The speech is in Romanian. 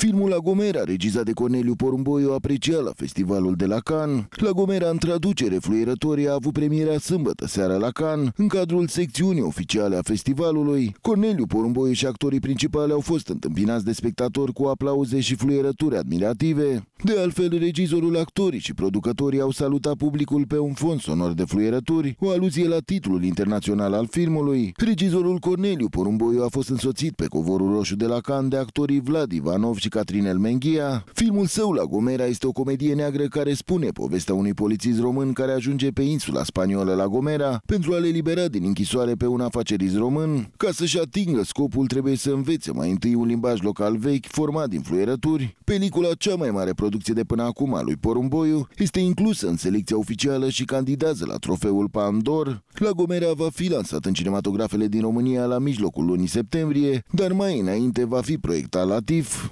Filmul La Gomera, regizat de Corneliu Porumboiu, apreciat la festivalul de la Cannes. La Gomera, în traducere fluierătorie, a avut premierea sâmbătă seara la Cannes, în cadrul secțiunii oficiale a festivalului. Corneliu Porumboiu și actorii principali au fost întâmpinați de spectatori cu aplauze și fluierături admirative. De altfel, regizorul, actorii și producătorii au salutat publicul pe un fond sonor de fluierături, o aluzie la titlul internațional al filmului. Regizorul Corneliu Porumboiu a fost însoțit pe covorul roșu de la Cannes de actorii Vlad Ivanov și și Catrinel Menghia, filmul său La Gomera este o comedie neagră care spune povestea unui polițist român care ajunge pe insula spaniolă La Gomera pentru a le libera din închisoare pe un afacerist român. Ca să-și atingă scopul trebuie să învețe mai întâi un limbaj local vechi format din fluierături. Pelicula cea mai mare producție de până acum a lui Porumboiu este inclusă în selecția oficială și candidează la trofeul Pandor. La Gomera va fi lansat în cinematografele din România la mijlocul lunii septembrie, dar mai înainte va fi proiectat la TIF.